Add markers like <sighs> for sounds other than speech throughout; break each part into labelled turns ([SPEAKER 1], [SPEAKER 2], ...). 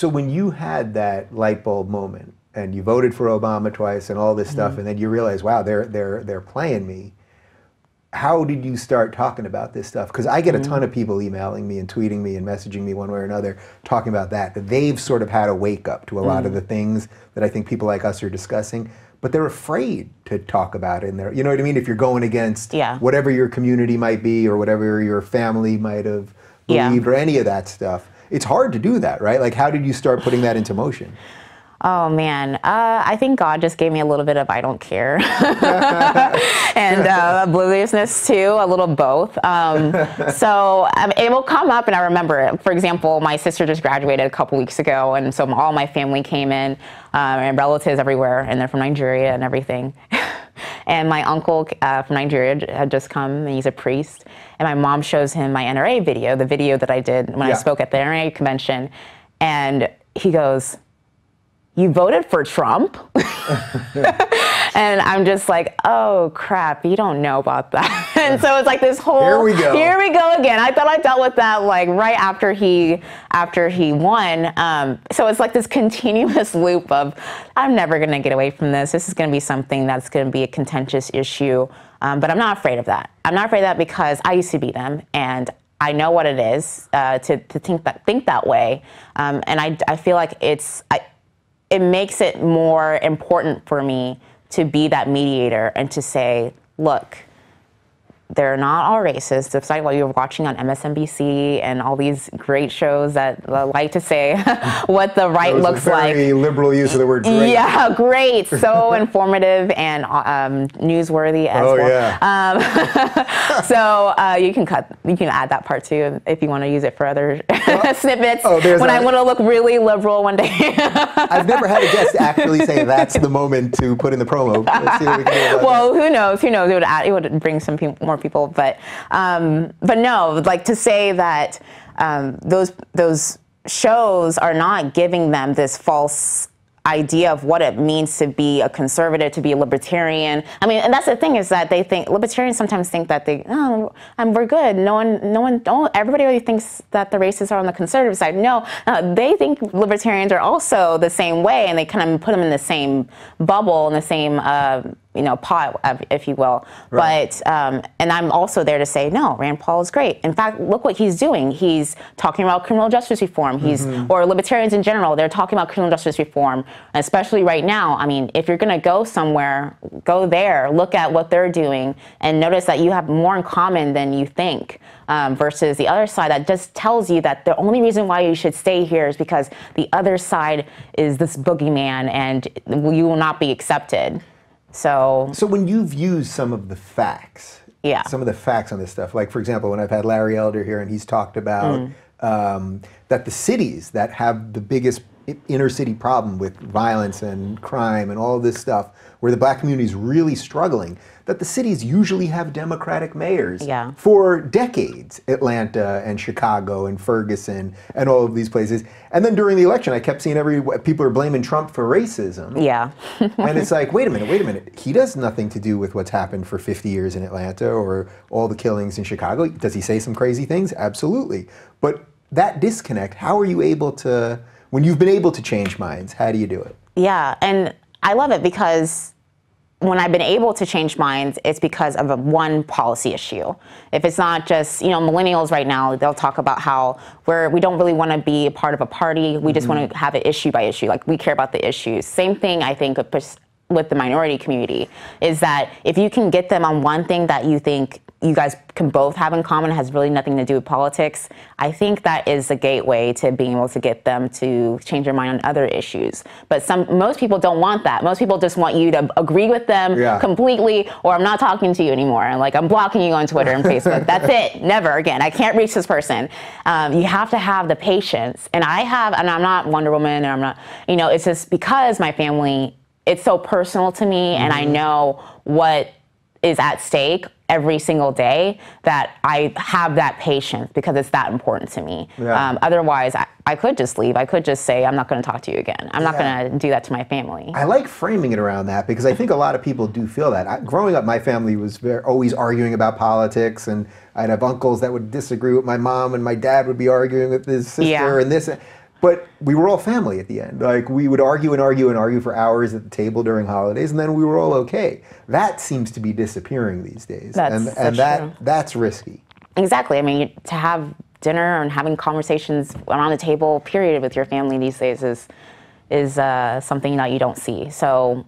[SPEAKER 1] So when you had that light bulb moment and you voted for Obama twice and all this mm-hmm. stuff, and then you realize, wow, they're they're they're playing me. How did you start talking about this stuff? Because I get mm-hmm. a ton of people emailing me and tweeting me and messaging me one way or another talking about that. They've sort of had a wake up to a mm-hmm. lot of mm. the things that I think people like us are discussing, but they're afraid to talk about it. And they're, you know what I mean? If you're going against yeah. whatever your community might be or whatever your family might have believed yeah. or any of that stuff it's hard to do that, right? Like, how did you start putting that into motion?
[SPEAKER 2] Oh man, uh, I think God just gave me a little bit of I don't care <laughs> and uh, obliviousness too, a little both. Um, so um, it will come up, and I remember it. For example, my sister just graduated a couple weeks ago, and so all my family came in um, and relatives everywhere, and they're from Nigeria and everything. <laughs> And my uncle uh, from Nigeria had just come, and he's a priest. And my mom shows him my NRA video, the video that I did when yeah. I spoke at the NRA convention. And he goes, you voted for Trump. <laughs> and I'm just like, oh crap, you don't know about that. <laughs> and so it's like this whole here we go, here we go again. I thought I dealt with that like right after he after he won. Um, so it's like this continuous <laughs> loop of I'm never gonna get away from this. This is gonna be something that's gonna be a contentious issue. Um, but I'm not afraid of that. I'm not afraid of that because I used to be them and I know what it is uh, to, to think that think that way, um, and I, I feel like it's I, it makes it more important for me to be that mediator and to say, look, they're not all racist. Despite what you're watching on MSNBC and all these great shows that uh, like to say <laughs> what the right looks like.
[SPEAKER 1] liberal use of the word. Yeah, <laughs> great. So <laughs>
[SPEAKER 2] informative and um, newsworthy as oh, well. Yeah. Um, so uh, you can cut. You can add that part too if you want to use it for other well, snippets. Oh, when that. I want to
[SPEAKER 1] look really liberal one day. I've never had a guest actually say that's the moment to put in the promo.
[SPEAKER 2] well, who knows? Who knows? It would add, it would bring some more people. But um, but no, like to say that um, those those shows are not giving them this false idea of what it means to be a conservative, to be a libertarian. I mean, and that's the thing is that they think libertarians sometimes think that they, oh, and um, we're good. No one, no one, don't. Everybody really thinks that the racists are on the conservative side. No, uh, they think libertarians are also the same way, and they kind of put them in the same bubble, in the same uh, you know, pot, if you will. Right. But um, and I'm also there to say no. Rand Paul is great. In fact, look what he's doing. He's talking about criminal justice reform. He's mm-hmm. or libertarians in general. They're talking about criminal justice reform, especially right now. I mean, if you're going to go somewhere, go there. Look at what they're doing and notice that you have more in common than you think. Um, versus the other side that just tells you that the only reason why you should stay here is because the other side is this boogeyman and you will not be accepted.
[SPEAKER 1] So So when you've used some of the facts, yeah. some of the facts on this stuff, like for example, when I've had Larry Elder here and he's talked about mm. um, that the cities that have the biggest inner city problem with violence and crime and all this stuff, where the black community is really struggling, that the cities usually have Democratic mayors yeah. for decades Atlanta and Chicago and Ferguson and all of these places. And then during the election, I kept seeing every people are blaming Trump for racism. Yeah. <laughs> and it's like, wait a minute, wait a minute. He does nothing to do with what's happened for 50 years in Atlanta or all the killings in Chicago. Does he say some crazy things? Absolutely. But that disconnect, how are you able to, when you've been able to change minds, how do you do it?
[SPEAKER 2] Yeah, and I love it because when I've been able to change minds, it's because of a one policy issue. If it's not just, you know, millennials right now, they'll talk about how we're, we don't really want to be a part of a party. We just mm-hmm. want to have it issue by issue. Like we care about the issues. Same thing, I think, with the minority community is that if you can get them on one thing that you think you guys can both have in common has really nothing to do with politics. I think that is a gateway to being able to get them to change their mind on other issues. But some most people don't want that. Most people just want you to agree with them yeah. completely, or I'm not talking to you anymore. Like I'm blocking you on Twitter and Facebook. That's it. Never again. I can't reach this person. Um, you have to have the patience, and I have, and I'm not Wonder Woman, and I'm not. You know, it's just because my family. It's so personal to me, mm-hmm. and I mm-hmm. know what is at stake every single day that I have that patience because it's that important to me. Yeah. Um, otherwise, I, I, could just leave. I could just say, I'm not going to talk to you again. I'm yeah. not going to do that to my family.
[SPEAKER 1] I like framing it around that because I think a lot of people do feel that. I, growing up, my family was very, always arguing about politics, and I'd have uncles that would disagree with my mom, and my dad would be arguing with his sister, yeah. and this. And, but we were all family at the end. Like we would argue and argue and argue for hours at the table during holidays, and then we were all okay. That seems to be disappearing these days, that's and, and that true. that's risky.
[SPEAKER 2] Exactly. I mean, to have dinner and having conversations around the table, period, with your family these days is is uh, something that you don't see. So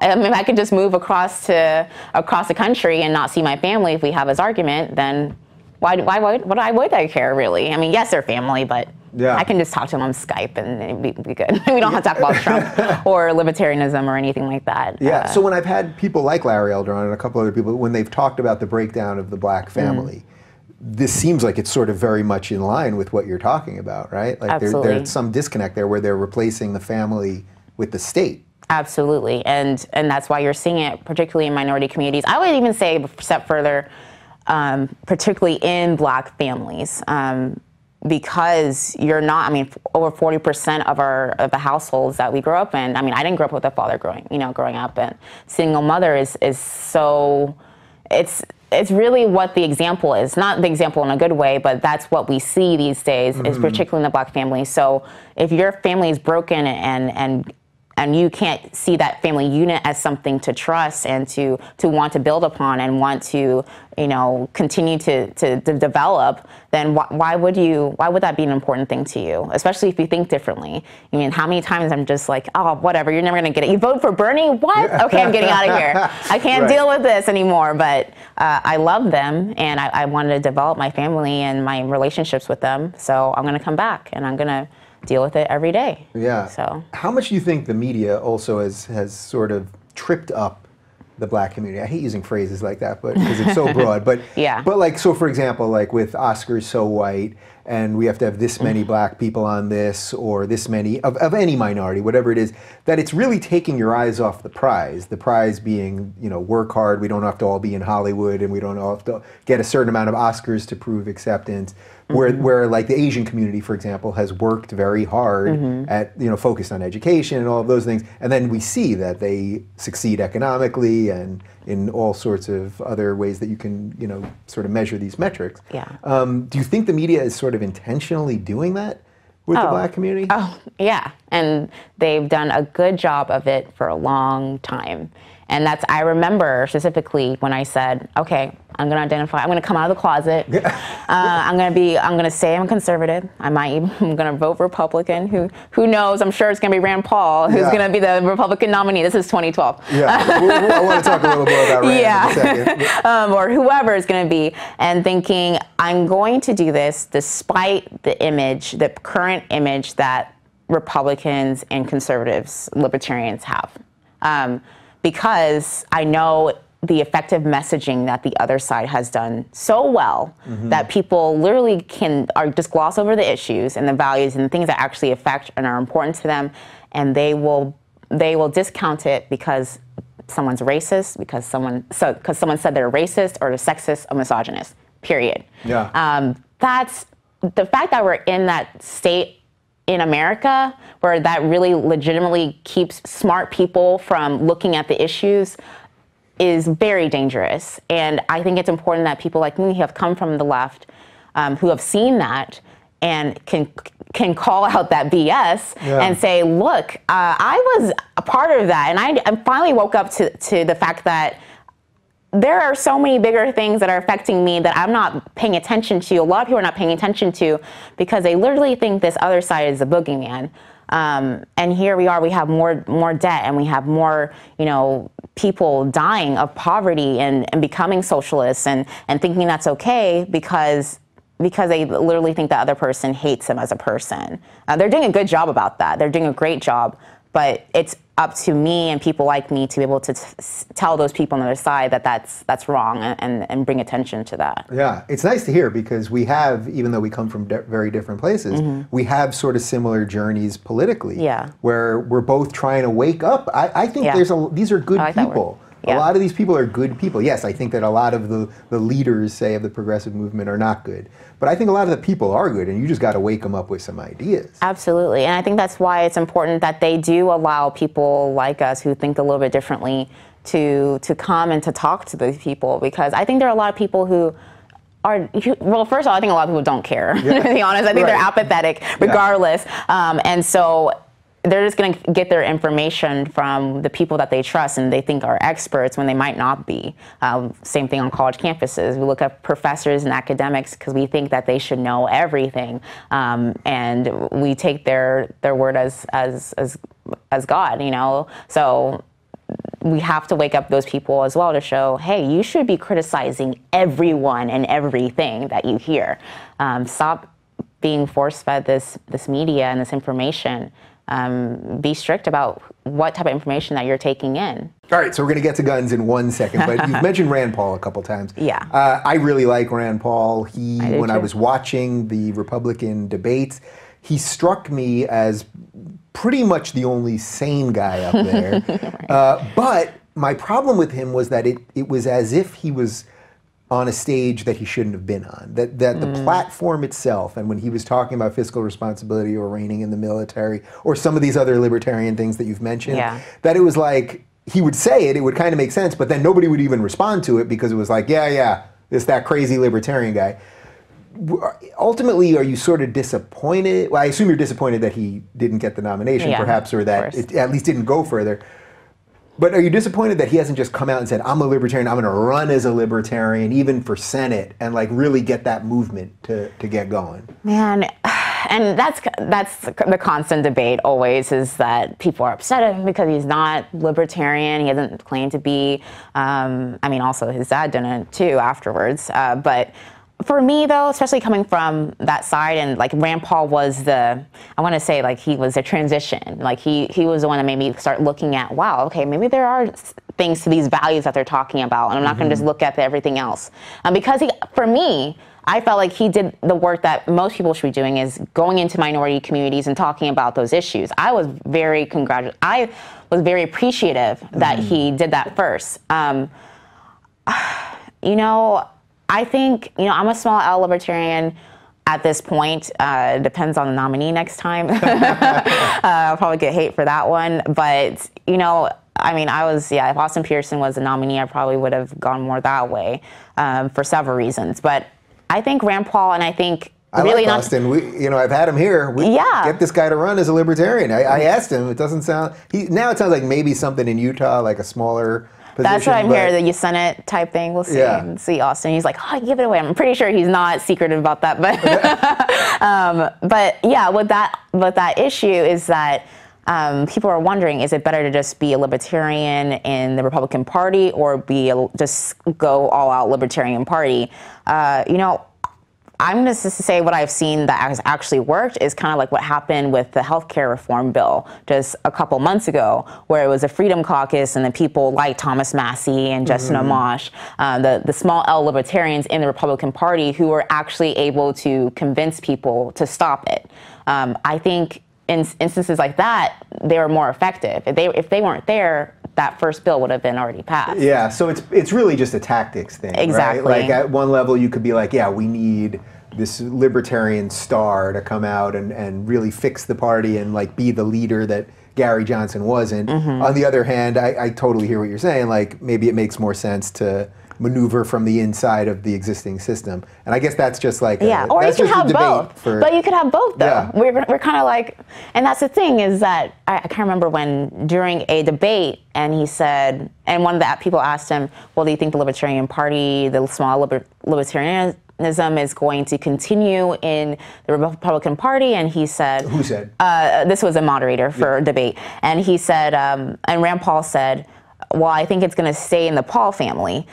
[SPEAKER 2] I mean, I could just move across to across the country and not see my family if we have this argument, then why, why, why, why would I care really? I mean, yes, they're family, but yeah. I can just talk to him on Skype and we be good. <laughs> we don't have to talk about Trump <laughs> or libertarianism or anything like that. Yeah. Uh, so
[SPEAKER 1] when I've had people like Larry Elder and a couple other people, when they've talked about the breakdown of the black mm-hmm. family, mm. this seems like it's sort of very much in line with what you're talking about, right? Like there, there's some disconnect there where they're replacing the family with the state.
[SPEAKER 2] Absolutely. And and that's why you're seeing it, particularly in minority communities. I would even say a step further, um, particularly in black families. Um, because you're not, I mean, over 40% of our of the households that we grew up in. I mean, I didn't grow up with a father growing, you know, growing up and single mother is is so it's it's really what the example is. Not the example in a good way, but that's what we see these days mm. is mm-hmm. particularly in the black family. So if your family is broken and and and you can't see that family unit as something to trust and to to want to build upon and want to you know continue to to, to develop then wh why would you why would that be an important thing to you especially if you think differently i mean how many times i'm just like oh whatever you're never going to get it you vote for bernie what okay i'm getting out of here <laughs> i can't right. deal with this anymore but uh, i love them and I, I wanted to develop my family and my relationships with them so i'm going to come back and i'm going to deal with it every
[SPEAKER 1] day. Yeah. So how much do you think the media also has has sort of tripped up the black community? I hate using phrases like that, but because it's so <laughs> broad. But yeah. But like so, for example, like with Oscars so white, and we have to have this many mm-hmm. black people on this, or this many of, of any minority, whatever it is, that it's really taking your eyes off the prize. The prize being, you know, work hard. We don't have to all be in Hollywood, and we don't have to get a certain amount of Oscars to prove acceptance where mm-hmm. where like the Asian community, for example, has worked very hard mm-hmm. at you know focused on education and all of those things, and then we see that they succeed economically and in all sorts of other ways that you can you know sort of measure these metrics. Yeah. Um, do you think the media is sort of intentionally doing that? With oh. the black community? Oh,
[SPEAKER 2] yeah. And they've done a good job of it for a long time. And that's, I remember specifically when I said, okay, I'm gonna identify, I'm gonna come out of the closet. <laughs> uh, I'm gonna be, I'm gonna say I'm conservative. I might even, <laughs> I'm gonna vote Republican. Who, who knows? I'm sure it's gonna be Rand Paul, who's yeah. gonna be the Republican nominee. This is 2012. Yeah, <laughs> we, we, I wanna talk a little more about Rand yeah. um, or whoever it's gonna be. And thinking, I'm going to do this despite the image, the current image that Republicans and conservatives, libertarians have. Um, because I know the effective messaging that the other side has done so well mm -hmm. that people literally can are just gloss over the issues and the values and the things that actually affect and are important to them and they will they will discount it because someone's racist because someone so because someone said they're racist or a sexist or misogynist period yeah um, that's the fact that we're in that state in America where that really legitimately keeps smart people from looking at the issues is very dangerous. And I think it's important that people like me who have come from the left, um, who have seen that, and can can call out that BS yeah. and say, look, uh, I was a part of that, and I, I finally woke up to to the fact that there are so many bigger things that are affecting me that I'm not paying attention to. A lot of people are not paying attention to because they literally think this other side is the boogeyman. Um, and here we are. We have more more debt, and we have more you know people dying of poverty and, and becoming socialists and and thinking that's okay because because they literally think the other person hates them as a person. Uh, they're doing a good job about that. They're doing a great job, but it's up to me and people like me to be able to tell those people on the other side that that's that's wrong and, and bring attention to that.
[SPEAKER 1] Yeah, it's nice to hear because we have, even though we come from very different places, mm -hmm. we have sort of similar journeys politically. Yeah, where we're both trying to wake up. I, I think yeah. there's a these are good like people yeah. A lot of these people are good people. Yes, I think that a lot of the, the leaders, say, of the progressive movement are not good. But I think a lot of the people are good, and you just got to wake them up with some ideas.
[SPEAKER 2] Absolutely. And I think that's why it's important that they do allow people like us who think a little bit differently to, to come and to talk to these people because I think there are a lot of people who are, well first of all i think a lot of people don't care yeah. <laughs> to be honest i think right. they're apathetic regardless yeah. um, and so they're just going to get their information from the people that they trust and they think are experts when they might not be. Um, same thing on college campuses. We look at professors and academics because we think that they should know everything, um, and we take their their word as as as as God. You know, so we have to wake up those people as well to show, hey, you should be criticizing everyone and everything that you hear. Um, stop being force fed this this media and this information um, be strict about what type of information that you're taking in.
[SPEAKER 1] All right, so we're going to get to guns in one second, but you've <laughs> mentioned Rand Paul a couple times. Yeah. Uh, I really like Rand Paul. He, I when too. I was watching the Republican debates, he struck me as pretty much the only sane guy up there. <laughs> right. uh, but my problem with him was that it, it was as if he was on a stage that he shouldn't have been on. That that the mm. platform itself, and when he was talking about fiscal responsibility or reigning in the military or some of these other libertarian things that you've mentioned, yeah. that it was like he would say it, it would kind of make sense, but then nobody would even respond to it because it was like, yeah, yeah, it's that crazy libertarian guy. Ultimately, are you sort of disappointed? Well, I assume you're disappointed that he didn't get the nomination, yeah, perhaps, or that it at least didn't go further but are you disappointed that he hasn't just come out and said, I'm a libertarian, I'm going to run as a libertarian, even for Senate, and like really get that movement to, to get going?
[SPEAKER 2] Man, <sighs> and that's, that's the constant debate always is that people are upset at him because he's not libertarian. He hasn't claimed to be. Um, I mean, also his dad didn't too afterwards. Uh, but for me though, especially coming from that side, and like Rand Paul was the, I want to say like he was the transition. Like he he was the one that made me start looking at, wow, okay, maybe there are things to these values that they're talking about, and I'm not mm-hmm. going to just look at everything else. Um, because he, for me, I felt like he did the work that most people should be doing is going into minority communities and talking about those issues. I was very congrat- I was very appreciative that mm-hmm. he did that first. Um, <sighs> you know I think, you know, I'm a small L libertarian at this point. Uh, depends on the nominee next time. <laughs> uh, I'll probably get hate for that one. But, you know, I mean, I was, yeah, if Austin Pearson was a nominee, I probably would have gone more that way um, for several reasons. But I think Rand Paul and I think I really like Austin.
[SPEAKER 1] Not, we, you know, I've had him here. We yeah. get this guy to run as a libertarian. I, I asked him. It doesn't sound. He now it sounds like maybe something in Utah, like a smaller position. That's what I'm hearing,
[SPEAKER 2] the Senate type thing. We'll see. Yeah. will see Austin. He's like, oh, give it away. I'm pretty sure he's not secretive about that, but <laughs> um, but yeah, with that with that issue is that. Um, people are wondering is it better to just be a libertarian in the Republican Party or be a, just go all out libertarian party? Uh, you know, I'm going to say what I've seen that has actually worked is kind of like what happened with the healthcare reform bill just a couple months ago, where it was a Freedom Caucus and the people like Thomas Massey and Justin mm-hmm. Amash, uh, the, the small L libertarians in the Republican Party who were actually able to convince people to stop it. Um, I think in instances like that, they were more effective. If they, if they weren't there, that first bill would have been already passed.
[SPEAKER 1] Yeah, so it's it's really just a tactics thing. Exactly. Right? Like at one level, you could be like, yeah, we need this libertarian star to come out and, and really fix the party and like be the leader that Gary Johnson wasn't. Mm-hmm. On the other hand, I, I totally hear what you're saying. Like maybe it makes more sense to maneuver from the inside of the existing system. And I guess that's just like yeah, a, or you could have both. For, but you
[SPEAKER 2] could have both though. Yeah. We're we're kind of like, and that's the thing is that I, I can't remember when during a debate and he said, and one of the people asked him, well, do you think the Libertarian Party, the small liber, libertarian is going to continue in the Republican Party, and he said, "Who said?" Uh, this was a moderator for yeah. debate, and he said, um, and Rand Paul said, "Well, I think it's going to stay in the Paul family."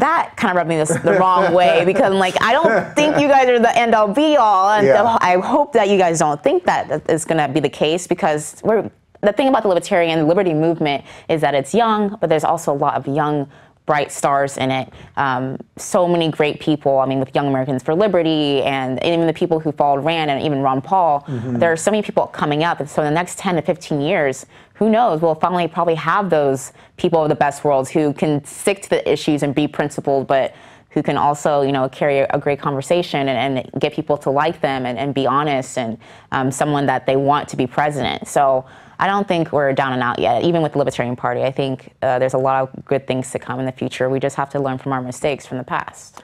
[SPEAKER 2] that kind of rubbed me the, the wrong way because I'm like, I don't think you guys are the end all be all. And yeah. I hope that you guys don't think that is going to be the case because we're, the thing about the libertarian liberty movement is that it's young, but there's also a lot of young bright stars in it. Um, so many great people. I mean, with Young Americans for Liberty and even the people who followed Rand and even Ron Paul, mm -hmm. there are so many people coming up. And so in the next 10 to 15 years, who knows, we'll finally probably have those people of the best worlds who can stick to the issues and be principled, but who can also, you know, carry a, great conversation and, and get people to like them and, and be honest and um, someone that they want to be president. So I don't think we're down and out yet, even with the Libertarian Party. I think uh, there's a lot of good things to come in the future. We just have to learn from our mistakes from the past.